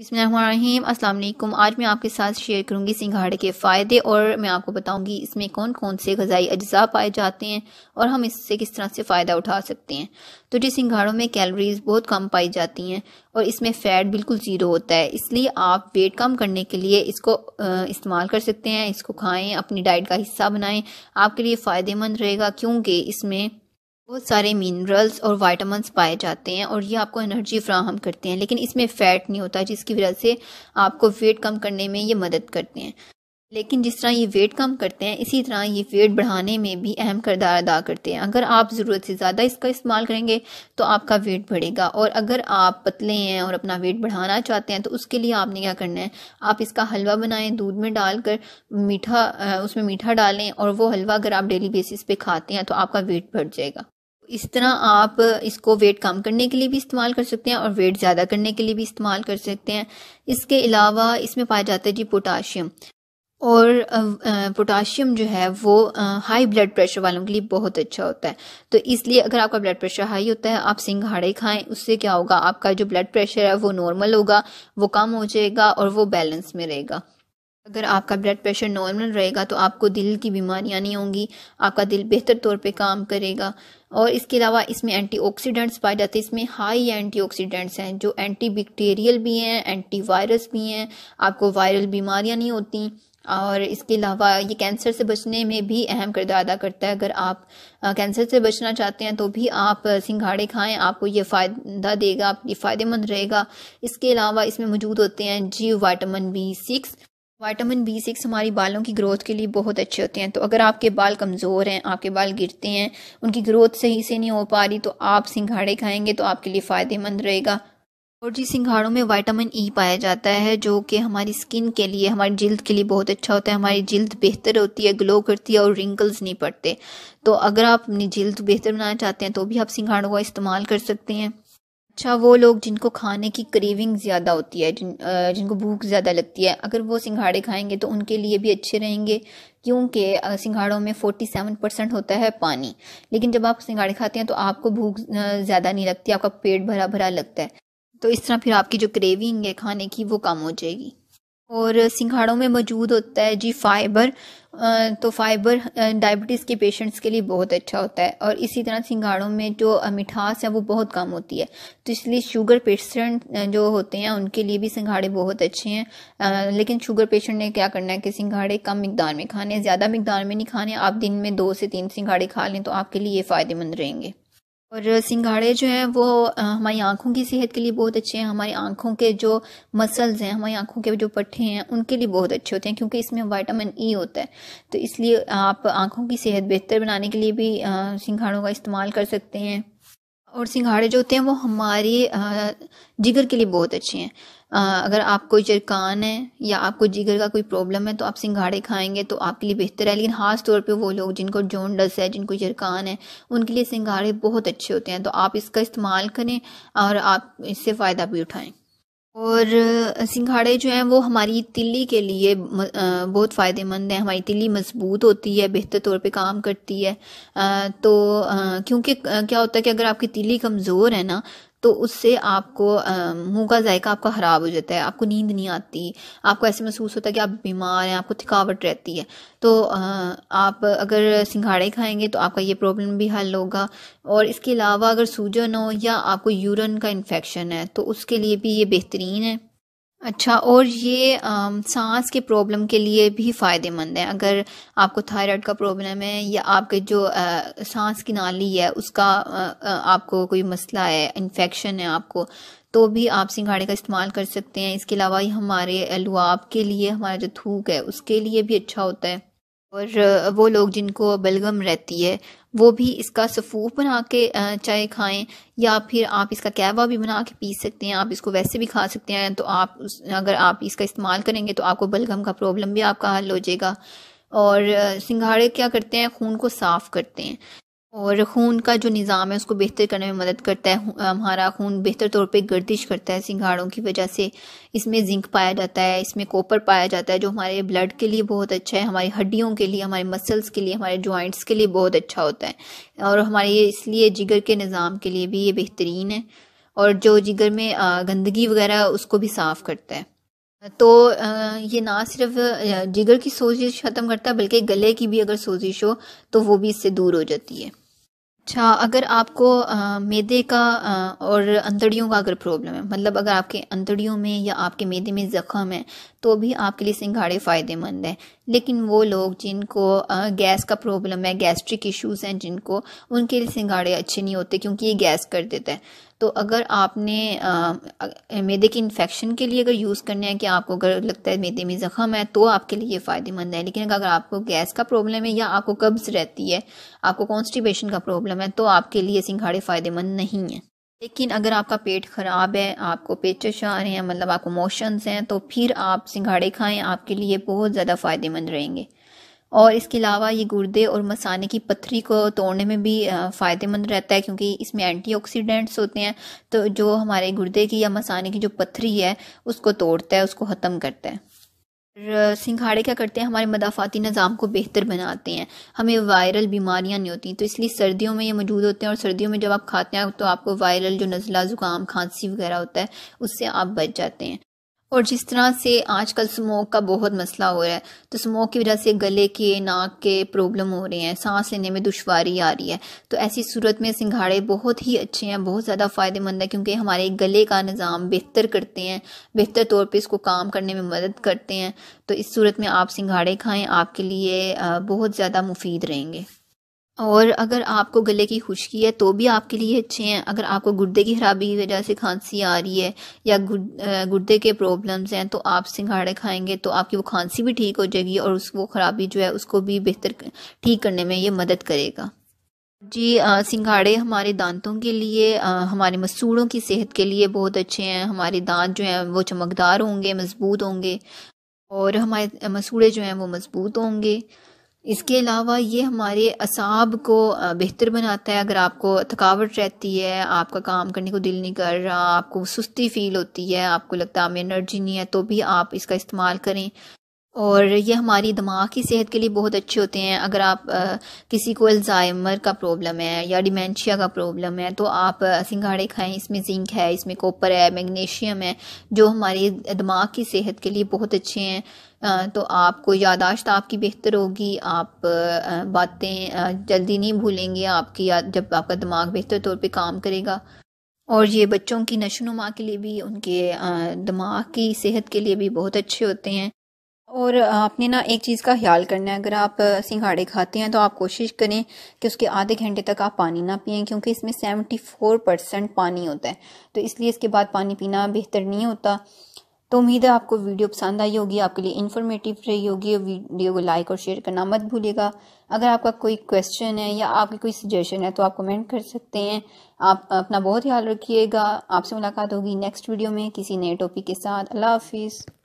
बिसमीम अल्लाम आज मैं आपके साथ शेयर करूंगी सिंघाड़े के फ़ायदे और मैं आपको बताऊंगी इसमें कौन कौन से गज़ाई अज्जा पाए जाते हैं और हम इससे किस तरह से फ़ायदा उठा सकते हैं तो जी सिंघाड़ों में कैलोरीज बहुत कम पाई जाती हैं और इसमें फ़ैट बिल्कुल ज़ीरो होता है इसलिए आप वेट कम करने के लिए इसको इस्तेमाल कर सकते हैं इसको खाएँ अपनी डाइट का हिस्सा बनाएँ आपके लिए फ़ायदेमंद रहेगा क्योंकि इसमें बहुत सारे मिनरल्स और वाइटामस पाए जाते हैं और ये आपको एनर्जी फ्राहम करते हैं लेकिन इसमें फ़ैट नहीं होता जिसकी वजह से आपको वेट कम करने में ये मदद करते हैं लेकिन जिस तरह ये वेट कम करते हैं इसी तरह ये वेट बढ़ाने में भी अहम करदार अदा करते हैं अगर आप ज़रूरत से ज़्यादा इसका इस्तेमाल करेंगे तो आपका वेट बढ़ेगा और अगर आप पतले हैं और अपना वेट बढ़ाना चाहते हैं तो उसके लिए आपने क्या करना है आप इसका हलवा बनाएं दूध में डालकर मीठा उसमें मीठा डालें और वो हलवा अगर आप डेली बेसिस पे खाते हैं तो आपका वेट बढ़ जाएगा इस तरह आप इसको वेट कम करने के लिए भी इस्तेमाल कर सकते हैं और वेट ज़्यादा करने के लिए भी इस्तेमाल कर सकते हैं इसके अलावा इसमें पाया जाता है जी पोटाशियम और पोटाशियम जो है वो हाई ब्लड प्रेशर वालों के लिए बहुत अच्छा होता है तो इसलिए अगर आपका ब्लड प्रेशर हाई होता है आप सिंघाड़े खाएं उससे क्या होगा आपका जो ब्लड प्रेशर है वो नॉर्मल होगा वो कम हो जाएगा और वो बैलेंस में रहेगा अगर आपका ब्लड प्रेशर नॉर्मल रहेगा तो आपको दिल की बीमारियां नहीं होंगी आपका दिल बेहतर तौर पे काम करेगा और इसके अलावा इसमें एंटीऑक्सीडेंट्स पाए जाते हैं इसमें हाई एंटीऑक्सीडेंट्स हैं जो एंटी बैक्टीरियल भी हैं एंटीवायरस भी हैं आपको वायरल बीमारियां नहीं होती और इसके अलावा ये कैंसर से बचने में भी अहम किरदार अदा करता है अगर आप कैंसर से बचना चाहते हैं तो भी आप सिंघाड़े खाएं आपको ये फ़ायदा देगा आप ये फ़ायदेमंद रहेगा इसके अलावा इसमें मौजूद होते हैं जी vitamin B six vitamin B six हमारी बालों की ग्रोथ के लिए बहुत अच्छे होते हैं तो अगर आपके बाल कमज़ोर हैं आपके बाल गिरते हैं उनकी ग्रोथ सही से नहीं हो पा रही तो आप सिंघाड़े खाएंगे तो आपके लिए फ़ायदेमंद रहेगा और जी सिंघाड़ों में वाइटामिन ई e पाया जाता है जो कि हमारी स्किन के लिए हमारी जल्द के लिए बहुत अच्छा होता है हमारी जल्द बेहतर होती है ग्लो करती है और रिंकल्स नहीं पड़ते तो अगर आप अपनी जल्द बेहतर बनाना चाहते हैं तो भी आप सिंघाड़ों का इस्तेमाल कर सकते हैं अच्छा वो लोग जिनको खाने की क्रेविंग ज़्यादा होती है जिन जिनको भूख ज़्यादा लगती है अगर वो सिंघाड़े खाएंगे तो उनके लिए भी अच्छे रहेंगे क्योंकि सिंघाड़ों में फोर्टी सेवन परसेंट होता है पानी लेकिन जब आप सिंघाड़े खाते हैं तो आपको भूख ज़्यादा नहीं लगती आपका पेट भरा भरा लगता है तो इस तरह फिर आपकी जो क्रेविंग है खाने की वो कम हो जाएगी और सिंघाड़ों में मौजूद होता है जी फाइबर तो फाइबर डायबिटीज़ के पेशेंट्स के लिए बहुत अच्छा होता है और इसी तरह सिंघाड़ों में जो मिठास है वो बहुत कम होती है तो इसलिए शुगर पेशेंट जो होते हैं उनके लिए भी सिंघाड़े बहुत अच्छे हैं लेकिन शुगर पेशेंट ने क्या करना है कि सिंघाड़े कम मकदार में खाने ज़्यादा मकदार में नहीं खाने आप दिन में दो से तीन सिंघाड़े खा लें तो आपके लिए ये फ़ायदेमंद रहेंगे और सिंघाड़े जो हैं वो हमारी आंखों की सेहत के लिए बहुत अच्छे हैं हमारी आंखों के जो मसल्स हैं हमारी आंखों के जो पट्टे हैं उनके लिए बहुत अच्छे होते हैं क्योंकि इसमें वाइटामिन ई e होता है तो इसलिए आप आंखों की सेहत बेहतर बनाने के लिए भी सिंघाड़ों का इस्तेमाल कर सकते हैं और सिंघाड़े जो होते हैं वो हमारे जिगर के लिए बहुत अच्छे हैं अगर आप कोई है या आपको जिगर का कोई प्रॉब्लम है तो आप सिंघाड़े खाएंगे तो आपके लिए बेहतर है लेकिन ख़ास तौर पे वो लोग जिनको डस है जिनको जरकान है उनके लिए सिंघाड़े बहुत अच्छे होते हैं तो आप इसका इस्तेमाल करें और आप इससे फ़ायदा भी उठाएँ और सिंघाड़े जो हैं वो हमारी तिल्ली के लिए बहुत फ़ायदेमंद हैं हमारी तिल्ली मजबूत होती है बेहतर तौर पे काम करती है तो क्योंकि क्या होता है कि अगर आपकी तिल्ली कमज़ोर है ना तो उससे आपको मुंह का जायका आपका ख़राब हो जाता है आपको नींद नहीं आती आपको ऐसे महसूस होता है कि आप बीमार हैं आपको थकावट रहती है तो आप अगर सिंघाड़े खाएंगे तो आपका ये प्रॉब्लम भी हल होगा और इसके अलावा अगर सूजन हो या आपको यूरन का इन्फेक्शन है तो उसके लिए भी ये बेहतरीन है अच्छा और ये सांस के प्रॉब्लम के लिए भी फ़ायदेमंद है अगर आपको थायराइड का प्रॉब्लम है या आपके जो अ, सांस की नाली है उसका आ, आपको कोई मसला है इन्फेक्शन है आपको तो भी आप सिंघाड़े का इस्तेमाल कर सकते हैं इसके अलावा ये हमारे लुआब के लिए हमारा जो थूक है उसके लिए भी अच्छा होता है और वो लोग जिनको बलगम रहती है वो भी इसका सफ़ूफ बना के चाय खाएं या फिर आप इसका कहवा भी बना के पी सकते हैं आप इसको वैसे भी खा सकते हैं तो आप उस अगर आप इसका इस्तेमाल करेंगे तो आपको बलगम का प्रॉब्लम भी आपका हल हो जाएगा और सिंघाड़े क्या करते हैं खून को साफ़ करते हैं और खून का जो निज़ाम है उसको बेहतर करने में मदद करता है हमारा खून बेहतर तौर पे गर्दिश करता है सिंघाड़ों की वजह से इसमें जिंक पाया जाता है इसमें कॉपर पाया जाता है जो हमारे ब्लड के लिए बहुत अच्छा है हमारी हड्डियों के लिए हमारे मसल्स के लिए हमारे जॉइंट्स के लिए बहुत अच्छा होता है और हमारे ये इसलिए जिगर के निज़ाम के लिए भी ये बेहतरीन है और जो जिगर में गंदगी वगैरह उसको भी साफ़ करता है तो ये ना सिर्फ जिगर की सोजिश ख़त्म करता है बल्कि गले की भी अगर सोजिश हो तो वो भी इससे दूर हो जाती है अच्छा अगर आपको मेदे का और अंतड़ियों का अगर प्रॉब्लम है मतलब अगर आपके अंतड़ियों में या आपके मेदे में ज़ख़म है तो भी आपके लिए सिंघाड़े फ़ायदेमंद हैं लेकिन वो लोग जिनको गैस का प्रॉब्लम है गैस्ट्रिक इश्यूज़ हैं जिनको उनके लिए सिंघाड़े अच्छे नहीं होते क्योंकि ये गैस कर देता है तो अगर आपने मेदे की इन्फेक्शन के लिए अगर यूज़ करना है कि आपको अगर लगता है मेदे में ज़ख़म है तो आपके लिए ये फ़ायदेमंद है लेकिन अगर आपको गैस का प्रॉब्लम है या आपको कब्ज़ रहती है आपको कॉन्स्टिपेशन का प्रॉब्लम है तो आपके लिए सिंघाड़े फ़ायदेमंद नहीं है लेकिन अगर आपका पेट ख़राब है आपको पेचश आ रहे हैं मतलब आपको मोशंस हैं तो फिर आप सिंघाड़े खाएं आपके लिए बहुत ज़्यादा फ़ायदेमंद रहेंगे और इसके अलावा ये गुर्दे और मसाने की पथरी को तोड़ने में भी फ़ायदेमंद रहता है क्योंकि इसमें एंटीऑक्सीडेंट्स होते हैं तो जो हमारे गुर्दे की या मसाने की जो पथरी है उसको तोड़ता है उसको ख़त्म करता है सिंघाड़े क्या करते हैं हमारे मदाफ़ाती निज़ाम को बेहतर बनाते हैं हमें वायरल बीमारियां नहीं होती तो इसलिए सर्दियों में ये मौजूद होते हैं और सर्दियों में जब आप खाते हैं तो आपको वायरल जो नज़ला ज़ुकाम खांसी वगैरह होता है उससे आप बच जाते हैं और जिस तरह से आजकल स्मोक का बहुत मसला हो रहा है तो स्मोक की वजह से गले के नाक के प्रॉब्लम हो रहे हैं सांस लेने में दुशारी आ रही है तो ऐसी सूरत में सिंघाड़े बहुत ही अच्छे हैं बहुत ज़्यादा फ़ायदेमंद है क्योंकि हमारे गले का निज़ाम बेहतर करते हैं बेहतर तौर पर इसको काम करने में मदद करते हैं तो इस सूरत में आप सिंघाड़े खाएँ आपके लिए बहुत ज़्यादा मुफीद रहेंगे और अगर आपको गले की खुश्की है तो भी आपके लिए अच्छे हैं अगर आपको गुर्दे की खराबी की वजह से खांसी आ रही है या गुर्दे के प्रॉब्लम्स हैं तो आप सिंघाड़े खाएंगे तो आपकी वो खांसी भी ठीक हो जाएगी और उस वो खराबी जो है उसको भी बेहतर ठीक करने में ये मदद करेगा जी सिंघाड़े हमारे दांतों के लिए आ, हमारे मसूड़ों की सेहत के लिए बहुत अच्छे हैं हमारे दांत जो हैं वो चमकदार होंगे मजबूत होंगे और हमारे मसूड़े जो हैं वो मजबूत होंगे इसके अलावा ये हमारे असाब को बेहतर बनाता है अगर आपको थकावट रहती है आपका काम करने को दिल नहीं कर रहा आपको सुस्ती फील होती है आपको लगता है हमें एनर्जी नहीं है तो भी आप इसका इस्तेमाल करें और ये हमारी दिमाग की सेहत के लिए बहुत अच्छे होते हैं अगर आप आ, किसी को अल्ज़ाइमर का प्रॉब्लम है या डिमेंशिया का प्रॉब्लम है तो आप सिंघाड़े खाएं इसमें जिंक है इसमें कॉपर है मैग्नीशियम है जो हमारे दिमाग की सेहत के लिए बहुत अच्छे हैं तो आपको यादाश्त आपकी बेहतर होगी आप बातें जल्दी नहीं भूलेंगे आपकी याद जब आपका दिमाग बेहतर तौर पे काम करेगा और ये बच्चों की नशो नुमा के लिए भी उनके दिमाग की सेहत के लिए भी बहुत अच्छे होते हैं और आपने ना एक चीज़ का ख्याल करना है अगर आप सिंघाड़े खाते हैं तो आप कोशिश करें कि उसके आधे घंटे तक आप पानी ना पिएं क्योंकि इसमें सेवेंटी फोर परसेंट पानी होता है तो इसलिए इसके बाद पानी पीना बेहतर नहीं होता तो उम्मीद है आपको वीडियो पसंद आई होगी आपके लिए इन्फॉर्मेटिव रही होगी वीडियो को लाइक और शेयर करना मत भूलिएगा अगर आपका कोई क्वेश्चन है या आपकी कोई सजेशन है तो आप कमेंट कर सकते हैं आप अपना बहुत ख्याल रखिएगा आपसे मुलाकात होगी नेक्स्ट वीडियो में किसी नए टॉपिक के साथ अल्लाह हाफिज़